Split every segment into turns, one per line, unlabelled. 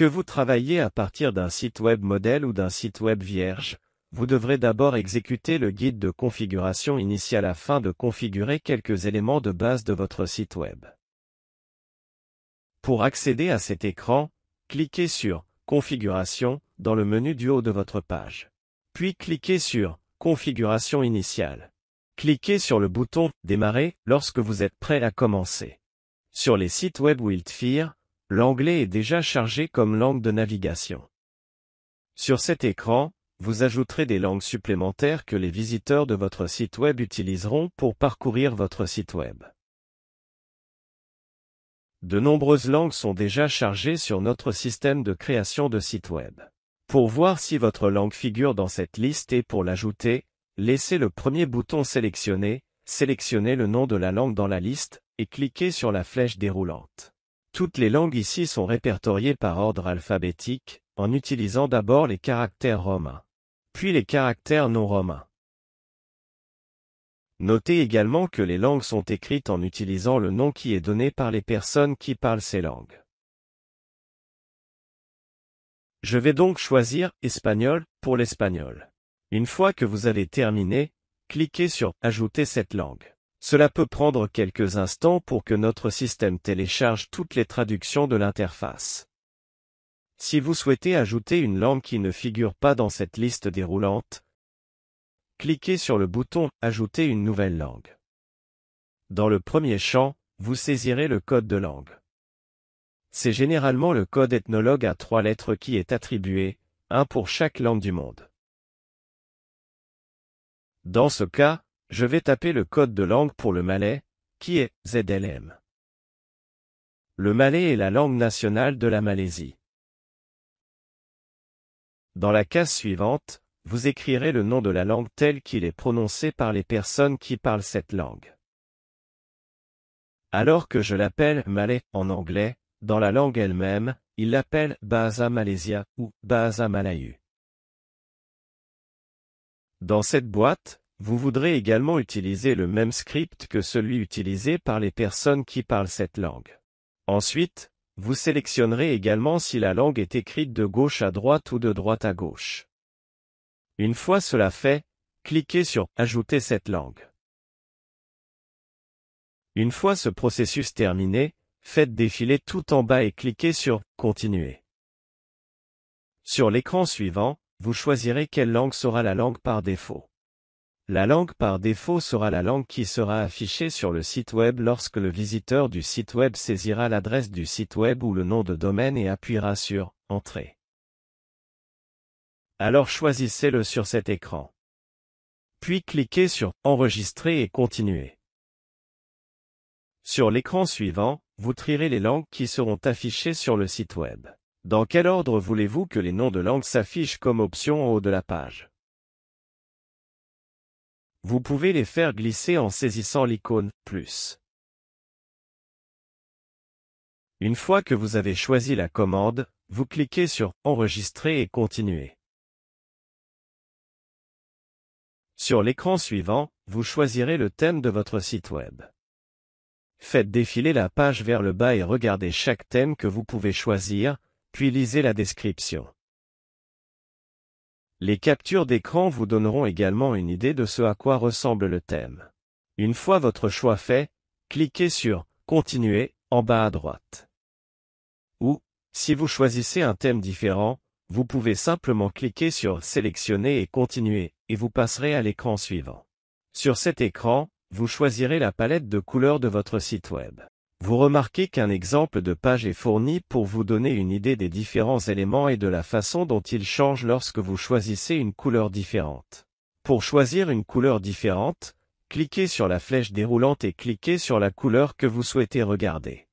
Que vous travaillez à partir d'un site web modèle ou d'un site web vierge, vous devrez d'abord exécuter le guide de configuration initiale afin de configurer quelques éléments de base de votre site web. Pour accéder à cet écran, cliquez sur Configuration dans le menu du haut de votre page. Puis cliquez sur Configuration initiale. Cliquez sur le bouton Démarrer lorsque vous êtes prêt à commencer. Sur les sites web Wildfire, l'anglais est déjà chargé comme langue de navigation. Sur cet écran, vous ajouterez des langues supplémentaires que les visiteurs de votre site web utiliseront pour parcourir votre site web. De nombreuses langues sont déjà chargées sur notre système de création de site web. Pour voir si votre langue figure dans cette liste et pour l'ajouter, laissez le premier bouton sélectionné, sélectionnez le nom de la langue dans la liste, et cliquez sur la flèche déroulante. Toutes les langues ici sont répertoriées par ordre alphabétique, en utilisant d'abord les caractères romains, puis les caractères non romains. Notez également que les langues sont écrites en utilisant le nom qui est donné par les personnes qui parlent ces langues. Je vais donc choisir Espagnol pour l'espagnol. Une fois que vous avez terminé, cliquez sur Ajouter cette langue. Cela peut prendre quelques instants pour que notre système télécharge toutes les traductions de l'interface. Si vous souhaitez ajouter une langue qui ne figure pas dans cette liste déroulante, cliquez sur le bouton Ajouter une nouvelle langue. Dans le premier champ, vous saisirez le code de langue. C'est généralement le code ethnologue à trois lettres qui est attribué, un pour chaque langue du monde. Dans ce cas, je vais taper le code de langue pour le malais, qui est ZLM. Le malais est la langue nationale de la Malaisie. Dans la case suivante, vous écrirez le nom de la langue telle qu'il est prononcé par les personnes qui parlent cette langue. Alors que je l'appelle malais en anglais, dans la langue elle-même, il l'appelle Bahasa Malaysia ou Bahasa Malayu. Dans cette boîte, vous voudrez également utiliser le même script que celui utilisé par les personnes qui parlent cette langue. Ensuite, vous sélectionnerez également si la langue est écrite de gauche à droite ou de droite à gauche. Une fois cela fait, cliquez sur Ajouter cette langue. Une fois ce processus terminé, faites défiler tout en bas et cliquez sur Continuer. Sur l'écran suivant, vous choisirez quelle langue sera la langue par défaut. La langue par défaut sera la langue qui sera affichée sur le site web lorsque le visiteur du site web saisira l'adresse du site web ou le nom de domaine et appuiera sur Entrée. Alors choisissez-le sur cet écran. Puis cliquez sur Enregistrer et continuer ». Sur l'écran suivant, vous trierez les langues qui seront affichées sur le site web. Dans quel ordre voulez-vous que les noms de langues s'affichent comme option en haut de la page vous pouvez les faire glisser en saisissant l'icône « Plus ». Une fois que vous avez choisi la commande, vous cliquez sur « Enregistrer et continuer ». Sur l'écran suivant, vous choisirez le thème de votre site web. Faites défiler la page vers le bas et regardez chaque thème que vous pouvez choisir, puis lisez la description. Les captures d'écran vous donneront également une idée de ce à quoi ressemble le thème. Une fois votre choix fait, cliquez sur Continuer en bas à droite. Ou, si vous choisissez un thème différent, vous pouvez simplement cliquer sur Sélectionner et Continuer, et vous passerez à l'écran suivant. Sur cet écran, vous choisirez la palette de couleurs de votre site web. Vous remarquez qu'un exemple de page est fourni pour vous donner une idée des différents éléments et de la façon dont ils changent lorsque vous choisissez une couleur différente. Pour choisir une couleur différente, cliquez sur la flèche déroulante et cliquez sur la couleur que vous souhaitez regarder.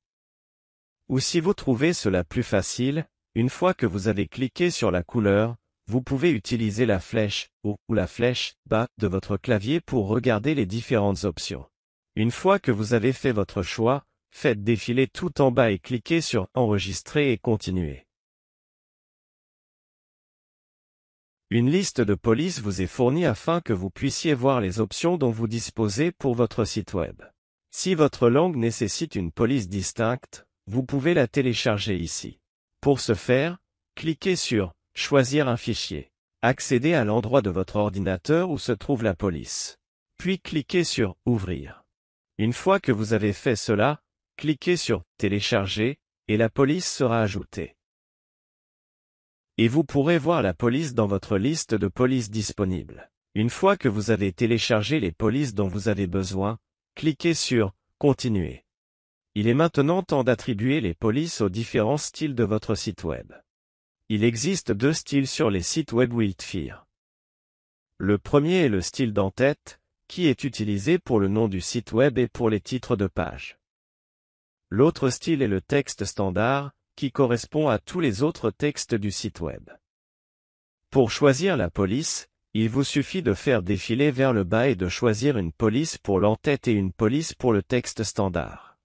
Ou si vous trouvez cela plus facile, une fois que vous avez cliqué sur la couleur, vous pouvez utiliser la flèche haut ou la flèche bas de votre clavier pour regarder les différentes options. Une fois que vous avez fait votre choix, Faites défiler tout en bas et cliquez sur Enregistrer et continuer. Une liste de polices vous est fournie afin que vous puissiez voir les options dont vous disposez pour votre site web. Si votre langue nécessite une police distincte, vous pouvez la télécharger ici. Pour ce faire, cliquez sur Choisir un fichier. Accédez à l'endroit de votre ordinateur où se trouve la police. Puis cliquez sur Ouvrir. Une fois que vous avez fait cela, Cliquez sur Télécharger et la police sera ajoutée. Et vous pourrez voir la police dans votre liste de polices disponibles. Une fois que vous avez téléchargé les polices dont vous avez besoin, cliquez sur Continuer. Il est maintenant temps d'attribuer les polices aux différents styles de votre site web. Il existe deux styles sur les sites web Wildfire. Le premier est le style d'entête, qui est utilisé pour le nom du site web et pour les titres de page. L'autre style est le texte standard, qui correspond à tous les autres textes du site web. Pour choisir la police, il vous suffit de faire défiler vers le bas et de choisir une police pour l'entête et une police pour le texte standard.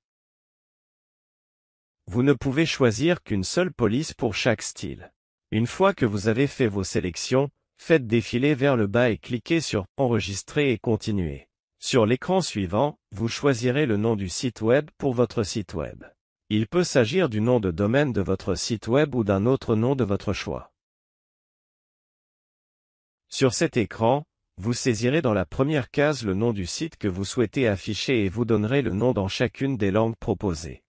Vous ne pouvez choisir qu'une seule police pour chaque style. Une fois que vous avez fait vos sélections, faites défiler vers le bas et cliquez sur Enregistrer et continuer. Sur l'écran suivant, vous choisirez le nom du site web pour votre site web. Il peut s'agir du nom de domaine de votre site web ou d'un autre nom de votre choix. Sur cet écran, vous saisirez dans la première case le nom du site que vous souhaitez afficher et vous donnerez le nom dans chacune des langues proposées.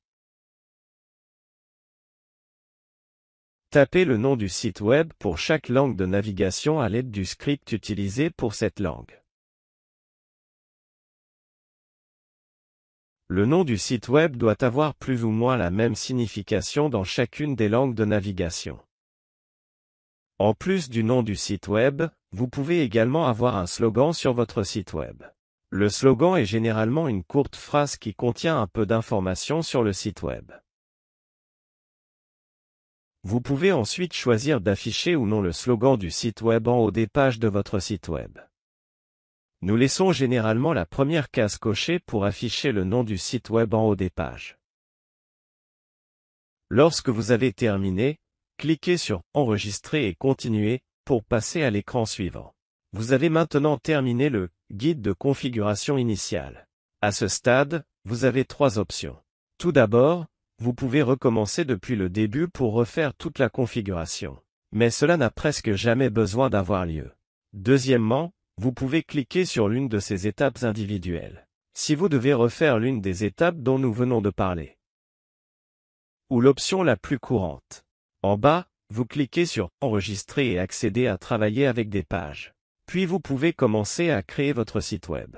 Tapez le nom du site web pour chaque langue de navigation à l'aide du script utilisé pour cette langue. Le nom du site web doit avoir plus ou moins la même signification dans chacune des langues de navigation. En plus du nom du site web, vous pouvez également avoir un slogan sur votre site web. Le slogan est généralement une courte phrase qui contient un peu d'informations sur le site web. Vous pouvez ensuite choisir d'afficher ou non le slogan du site web en haut des pages de votre site web. Nous laissons généralement la première case cochée pour afficher le nom du site web en haut des pages. Lorsque vous avez terminé, cliquez sur Enregistrer et Continuer pour passer à l'écran suivant. Vous avez maintenant terminé le guide de configuration initiale. À ce stade, vous avez trois options. Tout d'abord, vous pouvez recommencer depuis le début pour refaire toute la configuration. Mais cela n'a presque jamais besoin d'avoir lieu. Deuxièmement, vous pouvez cliquer sur l'une de ces étapes individuelles. Si vous devez refaire l'une des étapes dont nous venons de parler, ou l'option la plus courante. En bas, vous cliquez sur Enregistrer et accéder à travailler avec des pages. Puis vous pouvez commencer à créer votre site web.